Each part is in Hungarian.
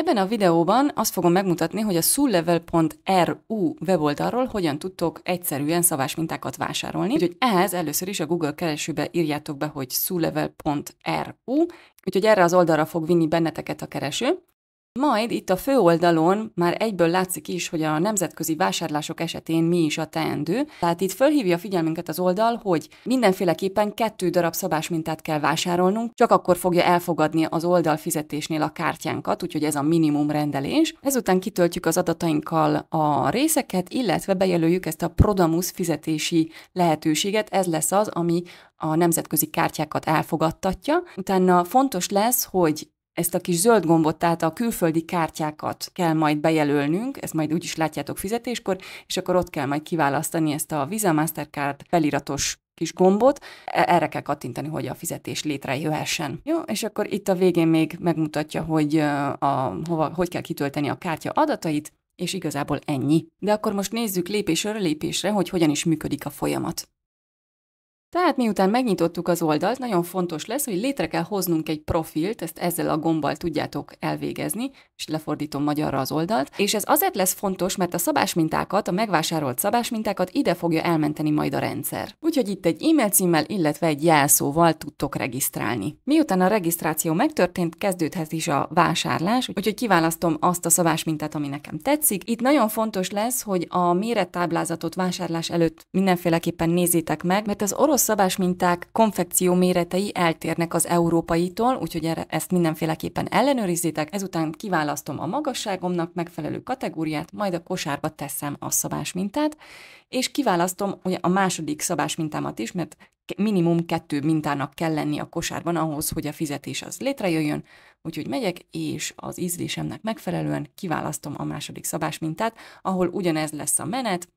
Ebben a videóban azt fogom megmutatni, hogy a soullevel.ru weboldalról hogyan tudtok egyszerűen mintákat vásárolni, úgyhogy ehhez először is a Google keresőbe írjátok be, hogy soullevel.ru, úgyhogy erre az oldalra fog vinni benneteket a kereső, majd itt a főoldalon már egyből látszik is, hogy a nemzetközi vásárlások esetén mi is a teendő. Tehát itt fölhívja a figyelmünket az oldal, hogy mindenféleképpen kettő darab szabás mintát kell vásárolnunk, csak akkor fogja elfogadni az oldal fizetésnél a kártyánkat, úgyhogy ez a minimum rendelés. Ezután kitöltjük az adatainkkal a részeket, illetve bejelöljük ezt a Prodamus fizetési lehetőséget, ez lesz az, ami a nemzetközi kártyákat elfogadtatja. Utána fontos lesz, hogy ezt a kis zöld gombot, tehát a külföldi kártyákat kell majd bejelölnünk, ezt majd úgyis látjátok fizetéskor, és akkor ott kell majd kiválasztani ezt a Visa Mastercard feliratos kis gombot, e-, erre kell kattintani, hogy a fizetés létrejöhessen. Jó, és akkor itt a végén még megmutatja, hogy a, hova, hogy kell kitölteni a kártya adatait, és igazából ennyi. De akkor most nézzük lépésről lépésre, hogy hogyan is működik a folyamat. Tehát miután megnyitottuk az oldalt, nagyon fontos lesz, hogy létre kell hoznunk egy profilt, ezt ezzel a gombbal tudjátok elvégezni, és lefordítom magyarra az oldalt, és ez azért lesz fontos, mert a szabásmintákat, a megvásárolt szabásmintákat ide fogja elmenteni majd a rendszer. Úgyhogy itt egy e-mail címmel, illetve egy jelszóval tudtok regisztrálni. Miután a regisztráció megtörtént, kezdődhet is a vásárlás, úgyhogy kiválasztom azt a szabásmintát, ami nekem tetszik. Itt nagyon fontos lesz, hogy a mérettáblázatot vásárlás előtt mindenféleképpen nézzétek meg, mert az orosz orosz szabásminták konfekció méretei eltérnek az európaitól, úgyhogy erre ezt mindenféleképpen ellenőrizzétek, ezután kiválasztom a magasságomnak megfelelő kategóriát, majd a kosárba teszem a szabásmintát, és kiválasztom ugye, a második szabásmintámat is, mert minimum kettő mintának kell lenni a kosárban ahhoz, hogy a fizetés az létrejöjjön, úgyhogy megyek, és az ízlésemnek megfelelően kiválasztom a második szabásmintát, ahol ugyanez lesz a menet,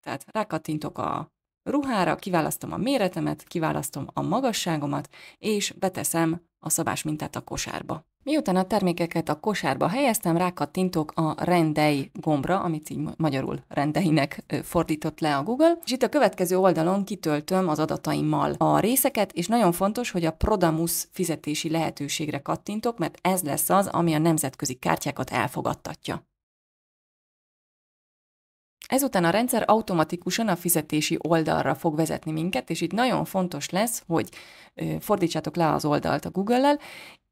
tehát rákattintok a ruhára, kiválasztom a méretemet, kiválasztom a magasságomat, és beteszem a szabás mintát a kosárba. Miután a termékeket a kosárba helyeztem, rákattintok a rendei gombra, amit így magyarul rendeinek fordított le a Google, és itt a következő oldalon kitöltöm az adataimmal a részeket, és nagyon fontos, hogy a Prodamus fizetési lehetőségre kattintok, mert ez lesz az, ami a nemzetközi kártyákat elfogadtatja. Ezután a rendszer automatikusan a fizetési oldalra fog vezetni minket, és itt nagyon fontos lesz, hogy fordítsátok le az oldalt a google el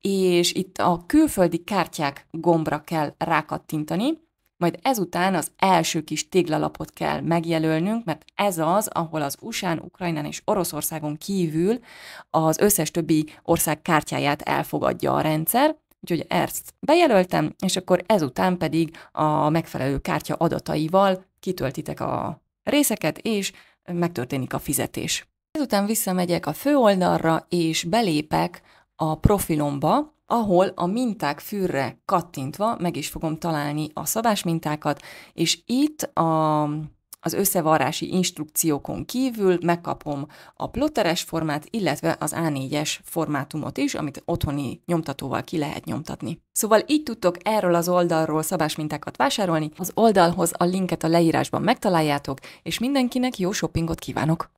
és itt a külföldi kártyák gombra kell rákattintani, majd ezután az első kis téglalapot kell megjelölnünk, mert ez az, ahol az usa Ukrajnán és Oroszországon kívül az összes többi ország kártyáját elfogadja a rendszer, úgyhogy ezt bejelöltem, és akkor ezután pedig a megfelelő kártya adataival kitöltitek a részeket, és megtörténik a fizetés. Ezután visszamegyek a főoldalra, és belépek a profilomba, ahol a minták fűrre kattintva meg is fogom találni a szabásmintákat, és itt a az összevarrási instrukciókon kívül megkapom a plotteres formát, illetve az A4-es formátumot is, amit otthoni nyomtatóval ki lehet nyomtatni. Szóval így tudtok erről az oldalról szabásmintákat vásárolni, az oldalhoz a linket a leírásban megtaláljátok, és mindenkinek jó shoppingot kívánok!